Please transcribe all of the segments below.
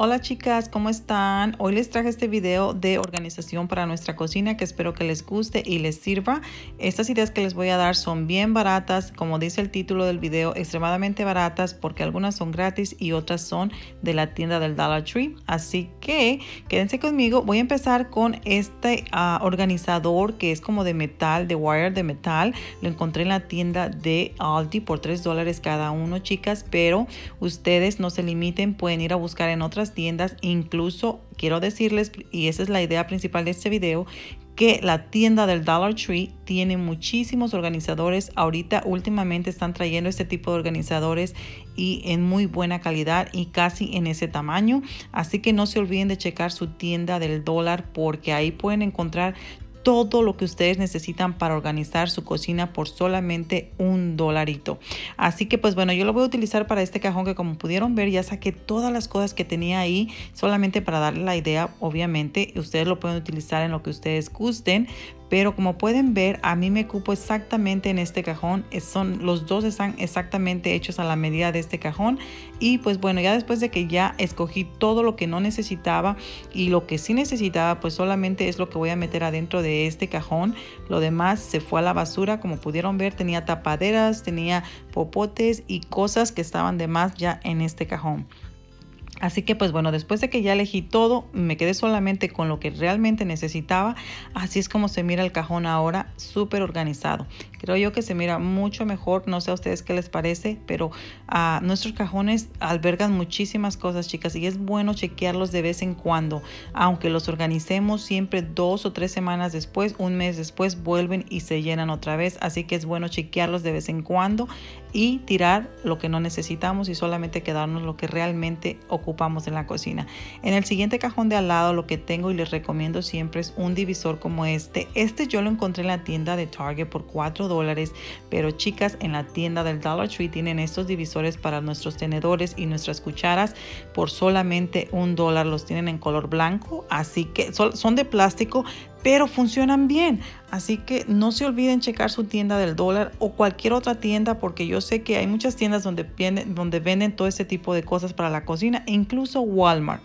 Hola chicas, ¿cómo están? Hoy les traje este video de organización para nuestra cocina que espero que les guste y les sirva. Estas ideas que les voy a dar son bien baratas, como dice el título del video, extremadamente baratas porque algunas son gratis y otras son de la tienda del Dollar Tree. Así que quédense conmigo. Voy a empezar con este ah, organizador que es como de metal, de wire de metal. Lo encontré en la tienda de Aldi por 3 dólares cada uno, chicas, pero ustedes no se limiten, pueden ir a buscar en otras tiendas. Incluso quiero decirles, y esa es la idea principal de este video, que la tienda del Dollar Tree tiene muchísimos organizadores. Ahorita últimamente están trayendo este tipo de organizadores y en muy buena calidad y casi en ese tamaño. Así que no se olviden de checar su tienda del dólar porque ahí pueden encontrar todo lo que ustedes necesitan para organizar su cocina por solamente un dolarito. Así que pues bueno, yo lo voy a utilizar para este cajón que como pudieron ver ya saqué todas las cosas que tenía ahí solamente para darle la idea, obviamente. Ustedes lo pueden utilizar en lo que ustedes gusten, pero como pueden ver a mí me cupo exactamente en este cajón son los dos están exactamente hechos a la medida de este cajón y pues bueno ya después de que ya escogí todo lo que no necesitaba y lo que sí necesitaba pues solamente es lo que voy a meter adentro de este cajón lo demás se fue a la basura como pudieron ver tenía tapaderas tenía popotes y cosas que estaban de más ya en este cajón Así que pues bueno, después de que ya elegí todo, me quedé solamente con lo que realmente necesitaba. Así es como se mira el cajón ahora, súper organizado. Creo yo que se mira mucho mejor, no sé a ustedes qué les parece, pero ah, nuestros cajones albergan muchísimas cosas, chicas, y es bueno chequearlos de vez en cuando. Aunque los organicemos siempre dos o tres semanas después, un mes después, vuelven y se llenan otra vez. Así que es bueno chequearlos de vez en cuando y tirar lo que no necesitamos y solamente quedarnos lo que realmente ocupamos en la cocina. En el siguiente cajón de al lado lo que tengo y les recomiendo siempre es un divisor como este. Este yo lo encontré en la tienda de Target por 4 dólares, pero chicas, en la tienda del Dollar Tree tienen estos divisores para nuestros tenedores y nuestras cucharas por solamente un dólar. Los tienen en color blanco, así que son de plástico, pero funcionan bien. Así que no se olviden checar su tienda del dólar o cualquier otra tienda porque yo sé que hay muchas tiendas donde venden, donde venden todo este tipo de cosas para la cocina, e incluso Walmart.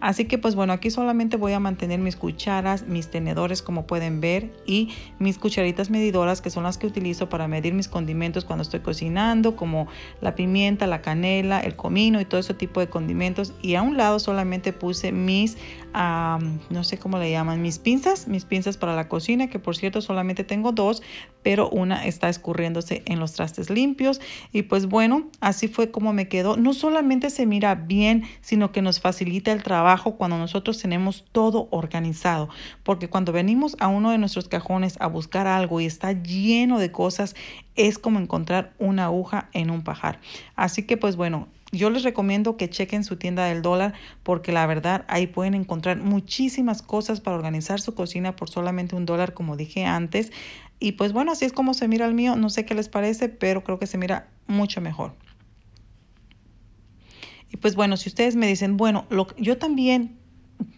Así que pues bueno, aquí solamente voy a mantener mis cucharas, mis tenedores como pueden ver y mis cucharitas medidoras que son las que utilizo para medir mis condimentos cuando estoy cocinando como la pimienta, la canela, el comino y todo ese tipo de condimentos. Y a un lado solamente puse mis, no sé cómo le llaman, mis pinzas, mis pinzas para la cocina, que por cierto solamente tengo dos, pero una está escurriéndose en los trastes limpios. Y pues bueno, así fue como me quedó. No solamente se mira bien, sino que nos facilita el trabajo cuando nosotros tenemos todo organizado. Porque cuando venimos a uno de nuestros cajones a buscar algo y está lleno de cosas, es como encontrar una aguja en un pajar. Así que pues bueno, yo les recomiendo que chequen su tienda del dólar porque la verdad ahí pueden encontrar muchísimas cosas para organizar su cocina por solamente un dólar, como dije antes. Y pues bueno, así es como se mira el mío. No sé qué les parece, pero creo que se mira mucho mejor. Y pues bueno, si ustedes me dicen, bueno, lo, yo también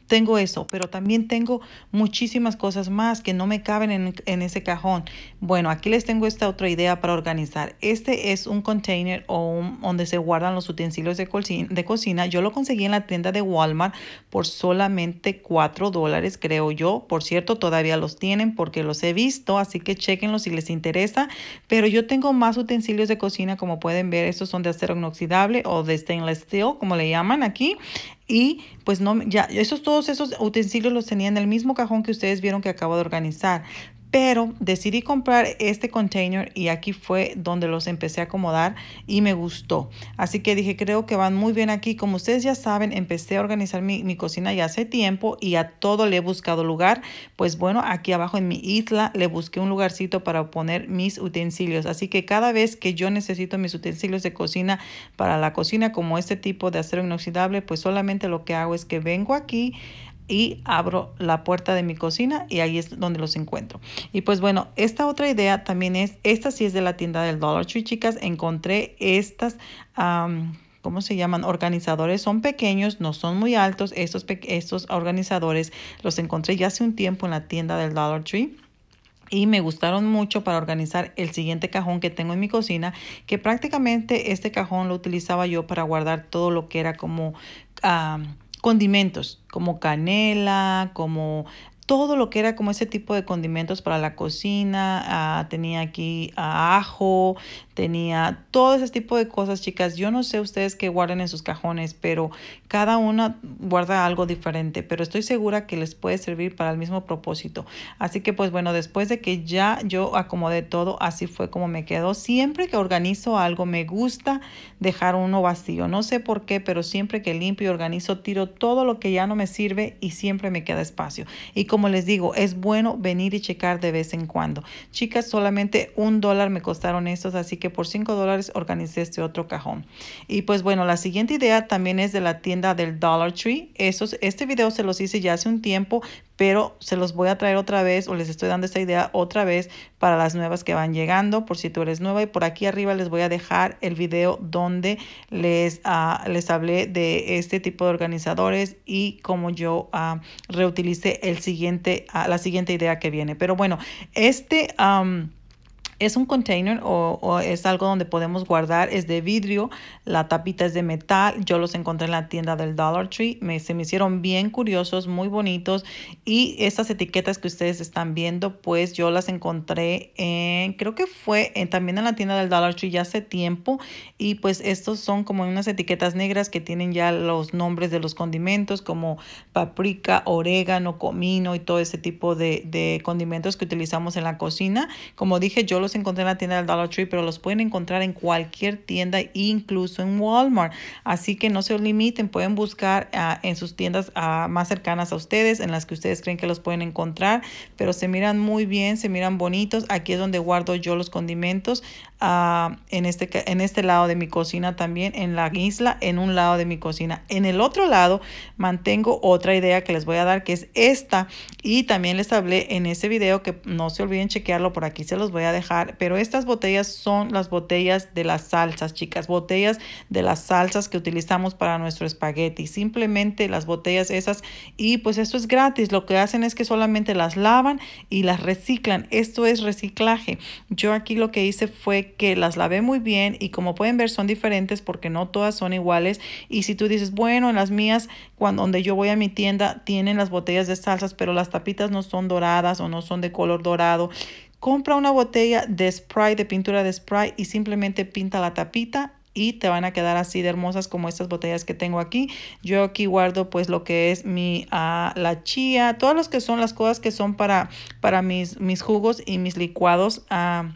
tengo eso, pero también tengo muchísimas cosas más que no me caben en, ese cajón. Bueno, aquí les tengo esta otra idea para organizar. Este es un container o donde se guardan los utensilios de cocina, de cocina. Yo lo conseguí en la tienda de Walmart por solamente 4 dólares, creo yo. Por cierto, todavía los tienen porque los he visto, así que chequenlos si les interesa. Pero yo tengo más utensilios de cocina, como pueden ver, estos son de acero inoxidable o de stainless steel, como le llaman aquí y pues no ya esos todos esos utensilios los tenía en el mismo cajón que ustedes vieron que acabo de organizar pero decidí comprar este container y aquí fue donde los empecé a acomodar y me gustó. Así que dije, creo que van muy bien aquí. Como ustedes ya saben, empecé a organizar mi, mi cocina ya hace tiempo y a todo le he buscado lugar. Pues bueno, aquí abajo en mi isla le busqué un lugarcito para poner mis utensilios. Así que cada vez que yo necesito mis utensilios de cocina para la cocina, como este tipo de acero inoxidable, pues solamente lo que hago es que vengo aquí, y abro la puerta de mi cocina y ahí es donde los encuentro. Y pues bueno, esta otra idea también es, esta sí es de la tienda del Dollar Tree, chicas, encontré estas... ¿cómo se llaman? Organizadores son pequeños, no son muy altos. Estos, estos organizadores los encontré ya hace un tiempo en la tienda del Dollar Tree y me gustaron mucho para organizar el siguiente cajón que tengo en mi cocina, que prácticamente este cajón lo utilizaba yo para guardar todo lo que era como condimentos como canela, como todo lo que era como ese tipo de condimentos para la cocina, ah, tenía aquí ah, ajo, tenía todo ese tipo de cosas, chicas. Yo no sé ustedes qué guarden en sus cajones, pero cada una guarda algo diferente, pero estoy segura que les puede servir para el mismo propósito. Así que pues bueno, después de que ya yo acomodé todo, así fue como me quedó. Siempre que organizo algo, me gusta dejar uno vacío. No sé por qué, pero siempre que limpio y organizo, tiro todo lo que ya no me sirve y siempre me queda espacio. Y como les digo, es bueno venir y checar de vez en cuando. Chicas, solamente un dólar me costaron estos, así que por cinco dólares organicé este otro cajón. Y pues bueno, la siguiente idea también es de la tienda del Dollar Tree. Esos, este video se los hice ya hace un tiempo, pero se los voy a traer otra vez o les estoy dando esta idea otra vez para las nuevas que van llegando, por si tú eres nueva. Y por aquí arriba les voy a dejar el video donde les, ah, les hablé de este tipo de organizadores y cómo yo ah, reutilicé el siguiente, a ah, la siguiente idea que viene. Pero bueno, este... Es un container o, es algo donde podemos guardar, es de vidrio, la tapita es de metal, yo los encontré en la tienda del Dollar Tree, me, se me hicieron bien curiosos, muy bonitos y estas etiquetas que ustedes están viendo, pues yo las encontré en, creo que fue eh, también en la tienda del Dollar Tree ya hace tiempo y pues estos son como unas etiquetas negras que tienen ya los nombres de los condimentos como paprika, orégano, comino y todo ese tipo de, de condimentos que utilizamos en la cocina. Como dije, yo los se encontré en la tienda del Dollar Tree, pero los pueden encontrar en cualquier tienda, incluso en Walmart. Así que no se limiten, pueden buscar ah, en sus tiendas ah, más cercanas a ustedes, en las que ustedes creen que los pueden encontrar, pero se miran muy bien, se miran bonitos. Aquí es donde guardo yo los condimentos, ah, en, este, en este lado de mi cocina también, en la isla, en un lado de mi cocina. En el otro lado mantengo otra idea que les voy a dar, que es esta, y también les hablé en ese video que no se olviden chequearlo, por aquí se los voy a dejar pero estas botellas son las botellas de las salsas, chicas, botellas de las salsas que utilizamos para nuestro espagueti, simplemente las botellas esas y pues esto es gratis, lo que hacen es que solamente las lavan y las reciclan, esto es reciclaje. Yo aquí lo que hice fue que las lavé muy bien y como pueden ver son diferentes porque no todas son iguales y si tú dices, bueno, en las mías, cuando donde yo voy a mi tienda, tienen las botellas de salsas, pero las tapitas no son doradas o no son de color dorado. Compra una botella de spray, de pintura de spray y simplemente pinta la tapita y te van a quedar así de hermosas como estas botellas que tengo aquí. Yo aquí guardo pues lo que es mi a ah, la chía, todas las que son las cosas que son para, para mis, mis jugos y mis licuados. Ah,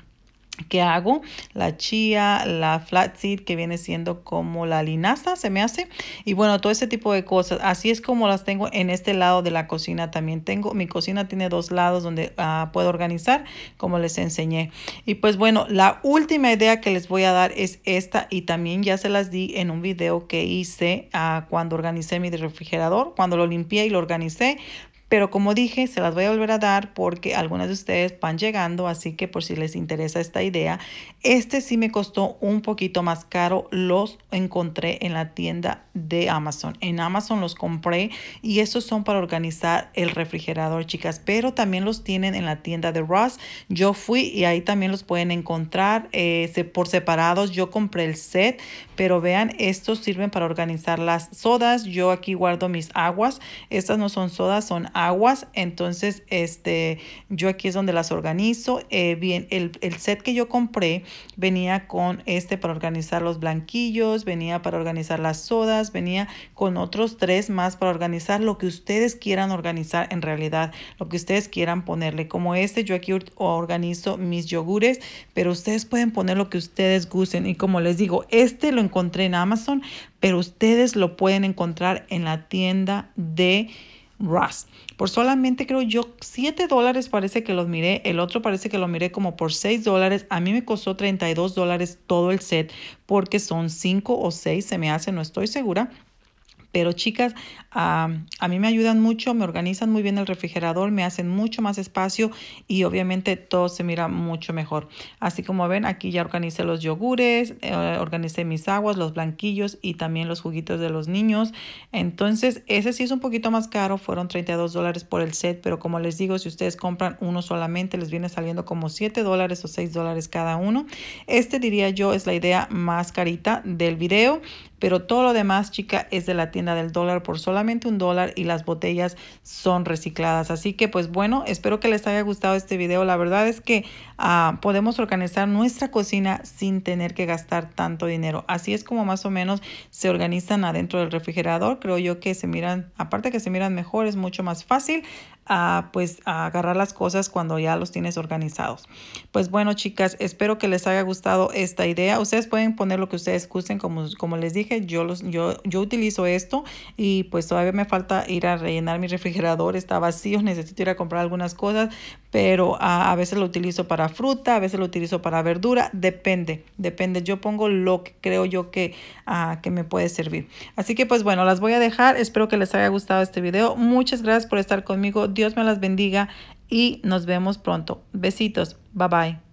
que hago, la chía, la flat flaxseed, que viene siendo como la linaza, se me hace. Y bueno, todo ese tipo de cosas. Así es como las tengo en este lado de la cocina también. Tengo, mi cocina tiene dos lados donde ah, puedo organizar, como les enseñé. Y pues bueno, la última idea que les voy a dar es esta. Y también ya se las di en un video que hice ah, cuando organicé mi refrigerador, cuando lo limpié y lo organicé. Pero como dije, se las voy a volver a dar porque algunas de ustedes van llegando, así que por si les interesa esta idea, este sí me costó un poquito más caro, los encontré en la tienda de Amazon. En Amazon los compré y estos son para organizar el refrigerador, chicas, pero también los tienen en la tienda de Ross. Yo fui y ahí también los pueden encontrar eh, por separados. Yo compré el set, pero vean, estos sirven para organizar las sodas. Yo aquí guardo mis aguas. Estas no son sodas, son aguas aguas. Entonces, este, yo aquí es donde las organizo. Eh, bien, el, el, set que yo compré venía con este para organizar los blanquillos, venía para organizar las sodas, venía con otros tres más para organizar lo que ustedes quieran organizar en realidad, lo que ustedes quieran ponerle. Como este, yo aquí organizo mis yogures, pero ustedes pueden poner lo que ustedes gusten. Y como les digo, este lo encontré en Amazon, pero ustedes lo pueden encontrar en la tienda de Ross por solamente creo yo 7 dólares parece que los miré, el otro parece que lo miré como por 6 dólares, a mí me costó 32 dólares todo el set porque son 5 o 6, se me hace, no estoy segura. Pero chicas, ah, a mí me ayudan mucho, me organizan muy bien el refrigerador, me hacen mucho más espacio y obviamente todo se mira mucho mejor. Así como ven, aquí ya organicé los yogures, eh, organicé mis aguas, los blanquillos y también los juguitos de los niños. Entonces, ese sí es un poquito más caro, fueron 32 dólares por el set, pero como les digo, si ustedes compran uno solamente, les viene saliendo como 7 dólares o 6 dólares cada uno. Este diría yo es la idea más carita del video, pero todo lo demás, chica, es de la tienda del dólar por solamente un dólar y las botellas son recicladas. Así que pues bueno, espero que les haya gustado este video. La verdad es que ah, podemos organizar nuestra cocina sin tener que gastar tanto dinero. Así es como más o menos se organizan adentro del refrigerador. Creo yo que se miran, aparte que se miran mejor, es mucho más fácil a, pues, a agarrar las cosas cuando ya los tienes organizados. Pues bueno, chicas, espero que les haya gustado esta idea. Ustedes pueden poner lo que ustedes gusten, como, como les dije, yo, los, yo, yo utilizo esto y pues todavía me falta ir a rellenar mi refrigerador, está vacío, necesito ir a comprar algunas cosas, pero a, veces lo utilizo para fruta, a veces lo utilizo para verdura, depende, depende. Yo pongo lo que creo yo que, ah, que me puede servir. Así que pues bueno, las voy a dejar. Espero que les haya gustado este video. Muchas gracias por estar conmigo. Dios me las bendiga y nos vemos pronto. Besitos. Bye bye.